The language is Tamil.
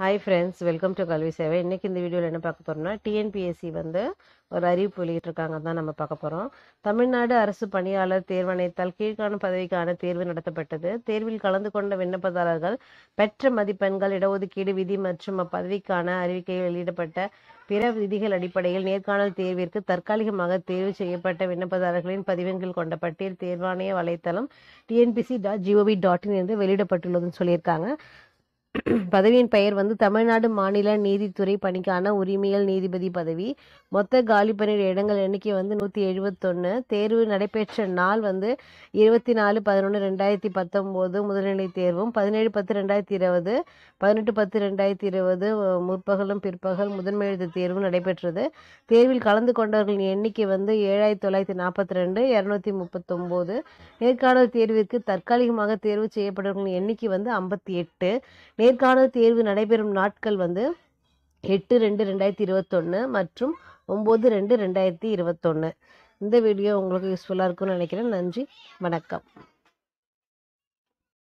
ஹாய் ஃப்ரெண்ட்ஸ் வெல்கம் டு கல்வி சேவை இன்றைக்கி இந்த வீடியோவில் என்ன பார்க்க போகிறோம்னா டிஎன்பிஎஸ்சி வந்து ஒரு அறிவிப்பு வெளியிட்டிருக்காங்க தான் நம்ம பார்க்க போகிறோம் தமிழ்நாடு அரசு பணியாளர் தேர்வாணையத்தால் கீழ்காணும் பதவிக்கான தேர்வு நடத்தப்பட்டது தேர்வில் கலந்து கொண்ட விண்ணப்பதாரர்கள் பெற்ற மதிப்பெண்கள் இடஒதுக்கீடு விதி மற்றும் அப்பதவிக்கான அறிவிக்கையில் வெளியிடப்பட்ட பிற விதிகள் அடிப்படையில் நேர்காணல் தேர்விற்கு தற்காலிகமாக தேர்வு செய்யப்பட்ட விண்ணப்பதாரர்களின் பதிவெண்கள் கொண்ட பட்டியல் தேர்வாணைய வலைத்தளம் TNPSC dot GOV dot in என்று வெளியிடப்பட்டுள்ளதுன்னு சொல்லியிருக்காங்க பதவியின் பெயர் வந்து தமிழ்நாடு மாநில நீதித்துறை பணிக்கான உரிமையல் நீதிபதி பதவி மொத்த காலி பணியிட இடங்கள் எண்ணிக்கை வந்து நூற்றி எழுபத்தொன்று தேர்வு நடைபெற்ற நாள் வந்து இருபத்தி நாலு பதினொன்று ரெண்டாயிரத்தி பத்தொம்போது முதல்நிலை தேர்வும் பதினேழு பத்து ரெண்டாயிரத்தி இருபது பதினெட்டு பத்து ரெண்டாயிரத்தி இருபது முற்பகலும் பிற்பகல் முதன்மை எழுத்து தேர்வும் நடைபெற்றது தேர்வில் கலந்து கொண்டவர்களின் எண்ணிக்கை வந்து ஏழாயிரத்தி தொள்ளாயிரத்தி நாற்பத்தி ரெண்டு இரநூத்தி முப்பத்தொம்போது நேர்காணல் தேர்விற்கு தற்காலிகமாக தேர்வு செய்யப்பட்டவர்களின் எண்ணிக்கை வந்து ஐம்பத்தி எட்டு நேர்காணல் தேர்வு நடைபெறும் நாட்கள் வந்து எட்டு ரெண்டு ரெண்டாயிரத்தி இருபத்தொன்று மற்றும் ஒம்பது ரெண்டு ரெண்டாயிரத்தி இருபத்தொன்று இந்த வீடியோ உங்களுக்கு யூஸ்ஃபுல்லாக இருக்கும்னு நினைக்கிறேன் நன்றி வணக்கம்